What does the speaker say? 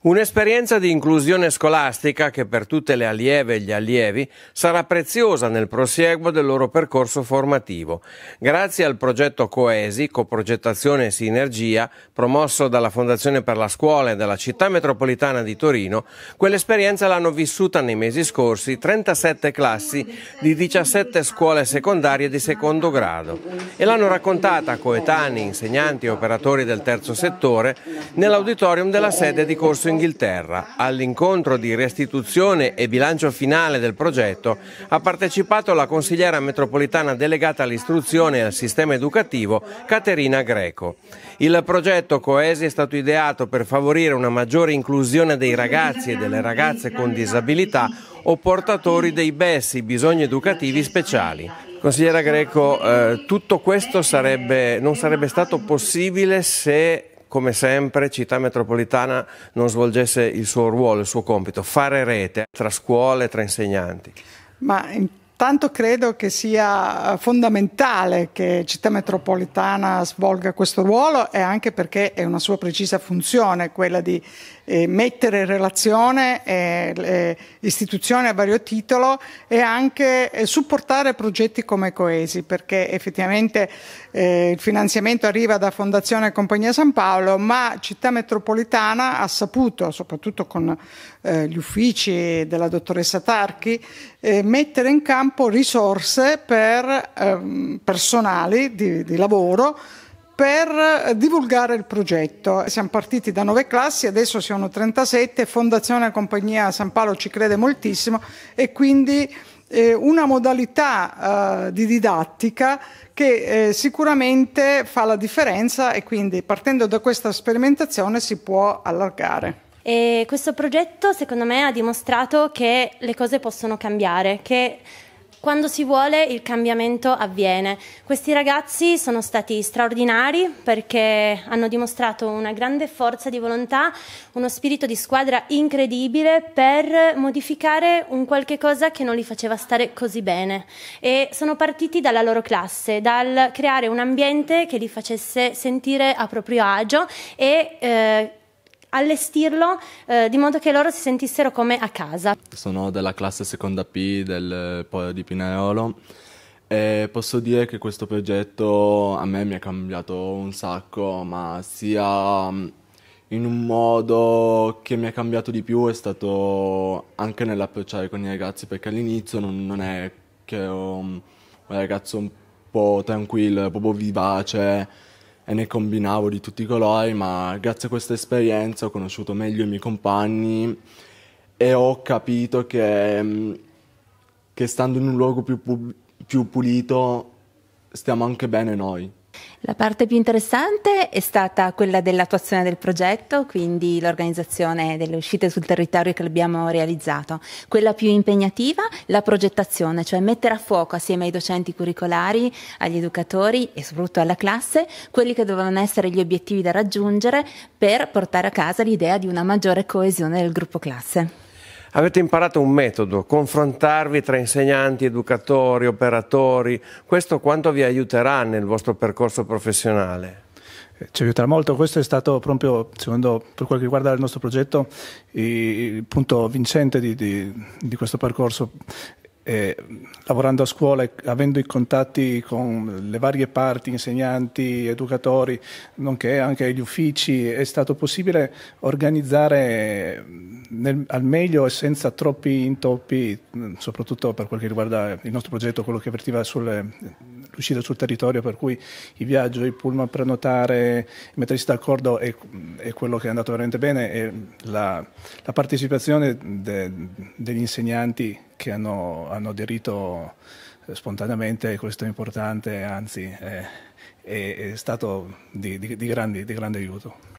Un'esperienza di inclusione scolastica che per tutte le allieve e gli allievi sarà preziosa nel prosieguo del loro percorso formativo. Grazie al progetto Coesi, coprogettazione e sinergia, promosso dalla Fondazione per la Scuola e dalla Città Metropolitana di Torino, quell'esperienza l'hanno vissuta nei mesi scorsi 37 classi di 17 scuole secondarie di secondo grado e l'hanno raccontata coetanei, insegnanti e operatori del terzo settore nell'auditorium della sede di corso Palazzo Inghilterra. All'incontro di restituzione e bilancio finale del progetto ha partecipato la consigliera metropolitana delegata all'istruzione e al sistema educativo Caterina Greco. Il progetto Coesi è stato ideato per favorire una maggiore inclusione dei ragazzi e delle ragazze con disabilità o portatori dei bessi bisogni educativi speciali. Consigliera Greco, eh, tutto questo sarebbe, non sarebbe stato possibile se come sempre città metropolitana non svolgesse il suo ruolo, il suo compito, fare rete tra scuole tra insegnanti. Ma in Tanto credo che sia fondamentale che Città Metropolitana svolga questo ruolo e anche perché è una sua precisa funzione quella di eh, mettere in relazione eh, istituzioni a vario titolo e anche eh, supportare progetti come Coesi, perché effettivamente eh, il finanziamento arriva da Fondazione Compagnia San Paolo, ma Città Metropolitana ha saputo, soprattutto con eh, gli uffici della dottoressa Tarchi, mettere in campo risorse per ehm, personali di, di lavoro per divulgare il progetto. Siamo partiti da nove classi, adesso siamo 37, Fondazione Compagnia San Paolo ci crede moltissimo e quindi eh, una modalità eh, di didattica che eh, sicuramente fa la differenza e quindi partendo da questa sperimentazione si può allargare. E questo progetto secondo me ha dimostrato che le cose possono cambiare, che quando si vuole il cambiamento avviene. Questi ragazzi sono stati straordinari perché hanno dimostrato una grande forza di volontà, uno spirito di squadra incredibile per modificare un qualche cosa che non li faceva stare così bene e sono partiti dalla loro classe, dal creare un ambiente che li facesse sentire a proprio agio e eh, allestirlo eh, di modo che loro si sentissero come a casa. Sono della classe seconda P del Polo di Pinerolo e posso dire che questo progetto a me mi ha cambiato un sacco, ma sia mm, in un modo che mi ha cambiato di più è stato anche nell'approcciare con i ragazzi, perché all'inizio non, non è che ero un ragazzo un po' tranquillo, proprio vivace, e ne combinavo di tutti i colori, ma grazie a questa esperienza ho conosciuto meglio i miei compagni e ho capito che, mm, che stando in un luogo più, pu- più pulito stiamo anche bene noi. La parte più interessante è stata quella dell'attuazione del progetto, quindi l'organizzazione delle uscite sul territorio che abbiamo realizzato. Quella più impegnativa, la progettazione, cioè mettere a fuoco assieme ai docenti curricolari, agli educatori e soprattutto alla classe quelli che dovevano essere gli obiettivi da raggiungere per portare a casa l'idea di una maggiore coesione del gruppo classe. Avete imparato un metodo, confrontarvi tra insegnanti, educatori, operatori. Questo quanto vi aiuterà nel vostro percorso professionale? Eh, ci aiuterà molto, questo è stato proprio, secondo, per quel che riguarda il nostro progetto, il punto vincente di, di, di questo percorso eh, lavorando a scuola e avendo i contatti con le varie parti, insegnanti, educatori, nonché anche gli uffici, è stato possibile organizzare nel, al meglio e senza troppi intoppi, soprattutto per quel che riguarda il nostro progetto, quello che avvertiva sull'uscita sul territorio, per cui i viaggi, i pullman prenotare, mettersi d'accordo è, è, quello che è andato veramente bene e la, la partecipazione de, degli insegnanti che hanno, hanno aderito eh, spontaneamente, questo è importante, anzi eh, è, è stato di, di, di, grandi, di grande aiuto.